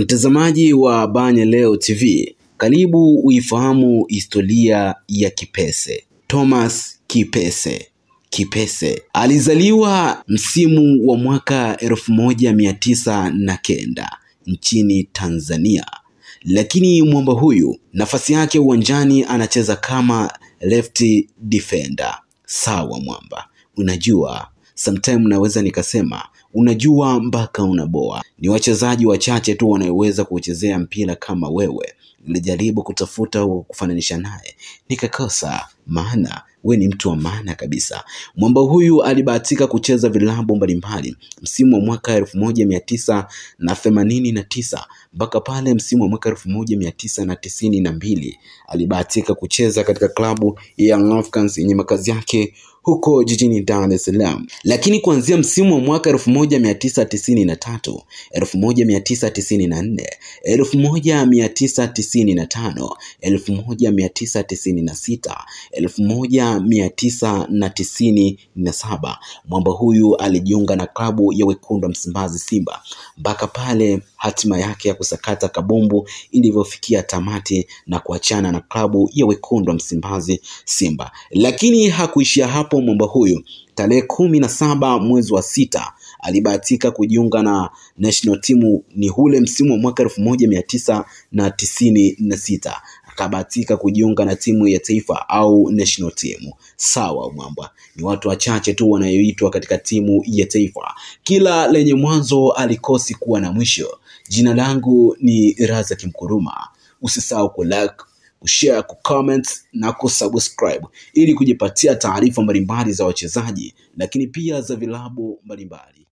Mtazamaji wa Banye Leo TV, karibu uifahamu historia ya Kipese. Thomas Kipese Kipese alizaliwa msimu wa mwaka elfu moja mia tisa na kenda nchini Tanzania, lakini mwamba huyu nafasi yake uwanjani anacheza kama left defender. Sawa mwamba, unajua sometime naweza nikasema unajua mpaka unaboa. Ni wachezaji wachache tu wanayoweza kuchezea mpira kama wewe nilijaribu kutafuta kufananisha naye nikakosa, maana we ni mtu wa maana kabisa. Mwamba huyu alibahatika kucheza vilabu mbalimbali msimu wa mwaka elfu moja mia tisa na themanini na tisa mpaka pale msimu wa mwaka elfu moja mia tisa na tisini na mbili alibahatika kucheza katika klabu ya Young Africans yenye makazi yake huko jijini Dar es Salaam. Lakini kuanzia msimu wa mwaka elfu elfu moja moja mia mia tisa tisa tatu tisini mia tisa tisini tisini na tano elfu moja mia tisa tisini na sita elfu moja mia tisa na tisini na saba Mwamba huyu alijiunga na klabu ya wekundu wa Msimbazi Simba mpaka pale hatima yake ya kusakata kabumbu ilivyofikia tamati na kuachana na klabu ya wekundu wa Msimbazi Simba, lakini hakuishia hapo. Mwamba huyu tarehe kumi na saba mwezi wa sita alibahatika kujiunga na national team ni hule msimu wa mwaka elfu moja mia tisa na tisini na sita akabahatika kujiunga na timu ya taifa au national team. Sawa Mwamba, ni watu wachache tu wanayoitwa katika timu ya taifa. Kila lenye mwanzo alikosi kuwa na mwisho. Jina langu ni Razaki Mkuruma. Usisahau like kushare, kucomment na kusubscribe ili kujipatia taarifa mbalimbali za wachezaji, lakini pia za vilabu mbalimbali.